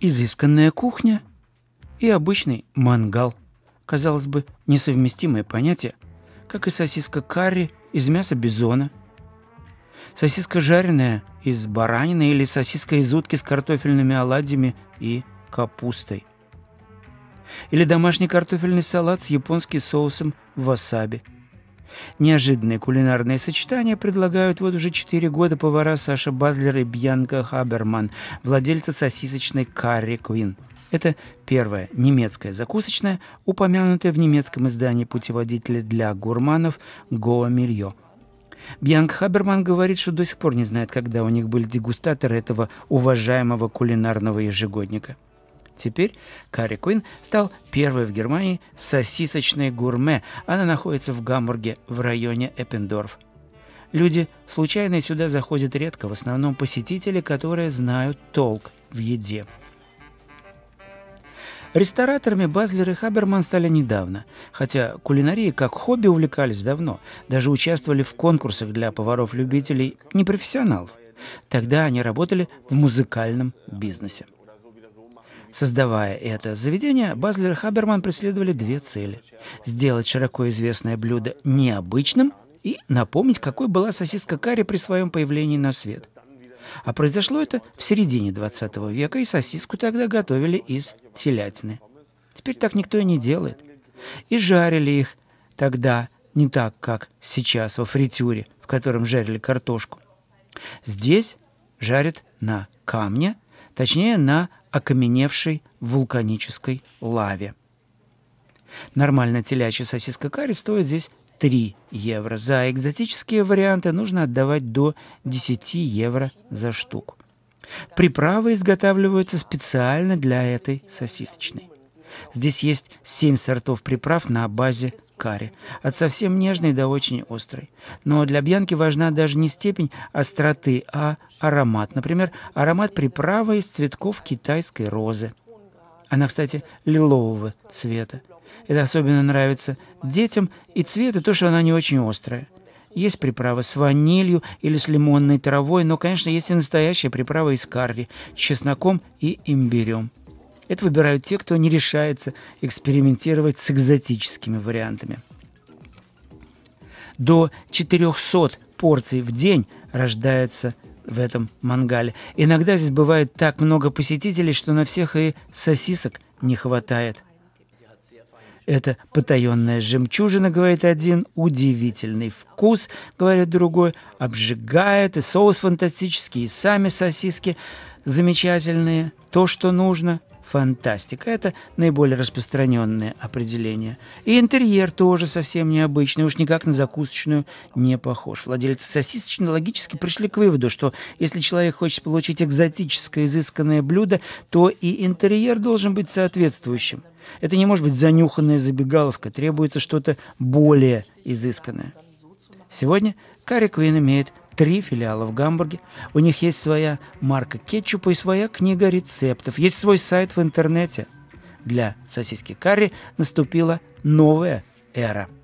изысканная кухня и обычный мангал. Казалось бы, несовместимые понятия, как и сосиска карри из мяса бизона, сосиска жареная из баранины или сосиска из утки с картофельными оладьями и капустой. Или домашний картофельный салат с японским соусом васаби – Неожиданные кулинарные сочетания предлагают вот уже 4 года повара Саша Базлер и Бьянка Хаберман, владельца сосисочной «Карри Квин». Это первая немецкая закусочная, упомянутая в немецком издании путеводителя для гурманов «Гоа Мильё». Бьянг Хаберман говорит, что до сих пор не знает, когда у них были дегустаторы этого уважаемого кулинарного ежегодника – Теперь Карри Куин стал первой в Германии сосисочной гурме. Она находится в Гамбурге, в районе Эппендорф. Люди случайно сюда заходят редко, в основном посетители, которые знают толк в еде. Рестораторами Базлер и Хаберман стали недавно, хотя кулинарии как хобби увлекались давно, даже участвовали в конкурсах для поваров-любителей, непрофессионалов. Тогда они работали в музыкальном бизнесе. Создавая это заведение, Базлер и Хаберман преследовали две цели. Сделать широко известное блюдо необычным и напомнить, какой была сосиска карри при своем появлении на свет. А произошло это в середине 20 века, и сосиску тогда готовили из телятины. Теперь так никто и не делает. И жарили их тогда не так, как сейчас во фритюре, в котором жарили картошку. Здесь жарят на камне, точнее на окаменевшей вулканической лаве. Нормально телячья сосиска карри стоит здесь 3 евро. За экзотические варианты нужно отдавать до 10 евро за штуку. Приправы изготавливаются специально для этой сосисочной. Здесь есть семь сортов приправ на базе карри, от совсем нежной до очень острой. Но для бьянки важна даже не степень остроты, а аромат. Например, аромат приправы из цветков китайской розы. Она, кстати, лилового цвета. Это особенно нравится детям, и цвет, и то, что она не очень острая. Есть приправа с ванилью или с лимонной травой, но, конечно, есть и настоящая приправа из карри, с чесноком и имбирем. Это выбирают те, кто не решается экспериментировать с экзотическими вариантами. До 400 порций в день рождается в этом мангале. Иногда здесь бывает так много посетителей, что на всех и сосисок не хватает. Это потаенная жемчужина, говорит один, удивительный вкус, говорит другой, обжигает, и соус фантастический, и сами сосиски замечательные, то, что нужно, фантастика. Это наиболее распространенное определение. И интерьер тоже совсем необычный, уж никак на закусочную не похож. Владельцы сосисочной логически пришли к выводу, что если человек хочет получить экзотическое, изысканное блюдо, то и интерьер должен быть соответствующим. Это не может быть занюханная забегаловка, требуется что-то более изысканное. Сегодня Карри Квин имеет три филиала в Гамбурге. У них есть своя марка кетчупа и своя книга рецептов. Есть свой сайт в интернете. Для сосиски карри наступила новая эра –